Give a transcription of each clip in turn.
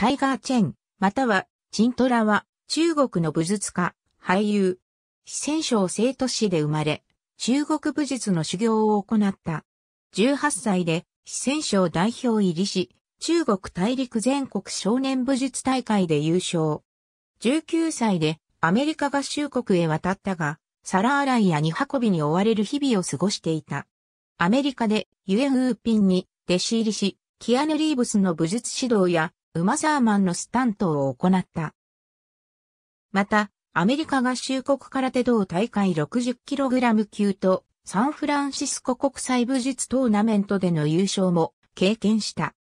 タイガー・チェン、または、チントラは、中国の武術家、俳優。四川省生徒市で生まれ、中国武術の修行を行った。18歳で、四川省代表入りし、中国大陸全国少年武術大会で優勝。19歳でアメリカ合衆国へ渡ったが、皿洗いや荷運びに追われる日々を過ごしていた。アメリカでユエ・ウーピンに弟子入りし、キアヌ・リーブスの武術指導やウマ・サーマンのスタントを行った。また、アメリカ合衆国空手道大会 60kg 級とサンフランシスコ国際武術トーナメントでの優勝も経験した。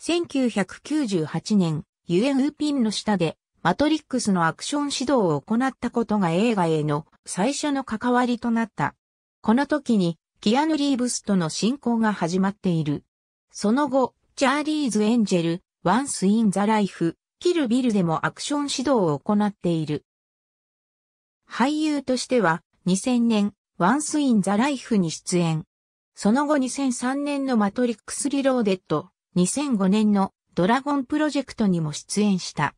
1998年、ユエーピンの下でマトリックスのアクション指導を行ったことが映画への最初の関わりとなった。この時に、キアヌ・リーブスとの進行が始まっている。その後、チャーリーズ・エンジェル、ワンスインザライフ、キルビルでもアクション指導を行っている。俳優としては2000年、ワンスインザライフに出演。その後2003年のマトリックスリローデッド、2005年のドラゴンプロジェクトにも出演した。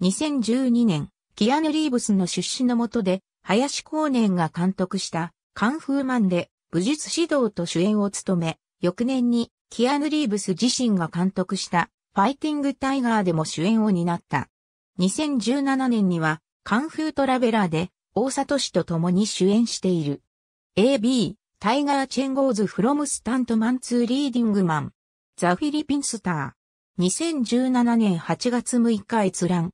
2012年、キアヌ・リーブスの出資のもとで、林光年が監督したカンフーマンで武術指導と主演を務め、翌年にキアヌ・リーブス自身が監督したファイティングタイガーでも主演を担った。2017年には、カンフートラベラーで、大里氏と共に主演している。AB、タイガー・チェンゴーズ・フロム・スタントマン・ツー・リーディングマン。ザ・フィリピン・スター。2017年8月6日閲覧。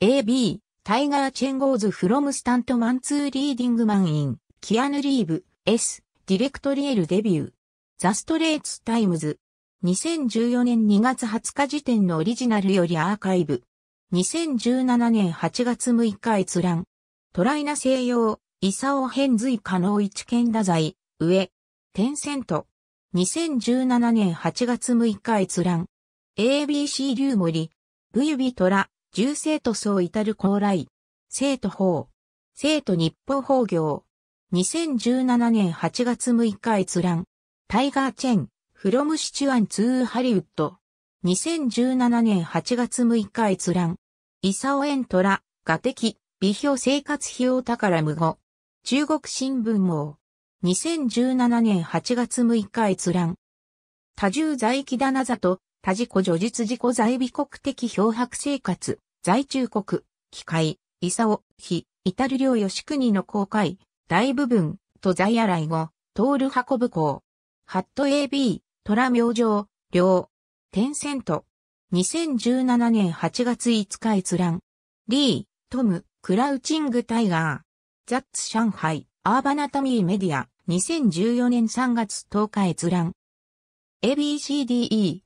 AB、タイガー・チェンゴーズ・フロム・スタントマン・ツー・リーディングマン・イン、キアヌ・リーブ、S、ディレクトリエル・デビュー。ザ・ストレイツ・タイムズ。2014年2月20日時点のオリジナルよりアーカイブ。2017年8月6日閲覧。トライナ西洋、イサオ変随可能一見打宰、上。テンセント。2017年8月6日閲覧。ABC 竜森。ブユビトラ、重生徒層至る高来。生徒法。生徒日報法行。2017年8月6日閲覧。タイガーチェン。フロムシチュアンツーハリウッド。2017年8月6日閲覧。イサオエントラ、画的、美表生活費用宝無語。中国新聞網。2017年8月6日閲覧。多重在記だなざと、多事故叙述事故在美国的漂白生活、在中国、機械、イサオ、非、イタル領吉国の公開、大部分、と在洗い後、通る運ぶ校。ハット AB、虎明星、両、テンセント。2017年8月5日閲覧。リー、トム、クラウチングタイガー。ザッツ上海、アーバナタミーメディア。2014年3月10日閲覧。ABCDE、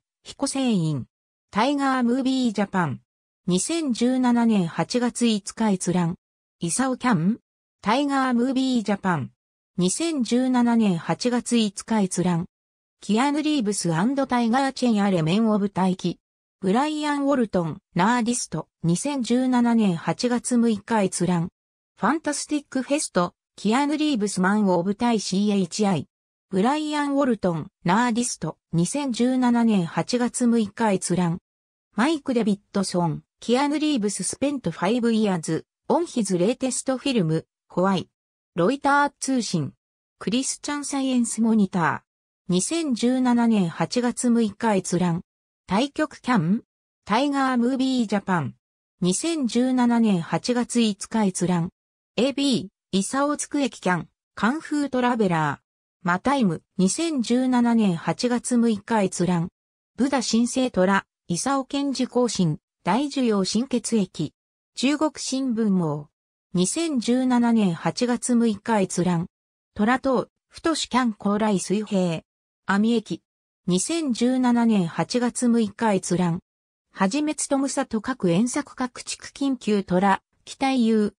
セイ員。タイガームービージャパン。2017年8月5日閲覧。イサオキャンタイガームービージャパン。2017年8月5日閲覧。キアヌ・リーブスタイガー・チェン・アレ・メン・オブ・タイキ。ブライアン・ウォルトン、ナーディスト、2017年8月6日閲覧。ファンタスティック・フェスト、キアヌ・リーブス・マン・オブ・タイ CHI。ブライアン・ウォルトン、ナーディスト、2017年8月6日閲覧。マイク・デビッドソン、キアヌ・リーブス・スペントフブ・イヤーズ、オンヒズ・レイテスト・フィルム、ホワイ。ロイター通信。クリスチャン・サイエンス・モニター。2017年8月6日閲覧。対局キャンタイガームービージャパン。2017年8月5日閲覧。AB、イサオツクエキキャン、カンフートラベラー。マタイム、2017年8月6日閲覧。ブダ新生虎、イサオ賢治更新、大需要新血液。中国新聞網。2017年8月6日閲覧。虎等、太しキャン高麗水平。阿美駅。2017年8月6日閲覧。はじめつとむさと各遠作各地区緊急虎、期待ン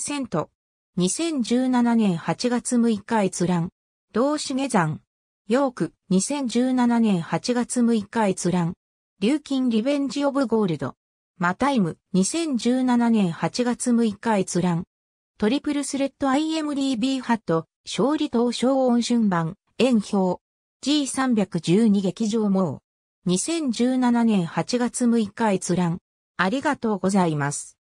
センと。2017年8月6日閲覧。道下山。ヨーク、2017年8月6日閲覧。琉金リベンジオブゴールド。マタイム、2017年8月6日閲覧。トリプルスレッド IMDB ハット、勝利党小音春版、円表。G312 劇場も、2017年8月6日閲覧。ありがとうございます。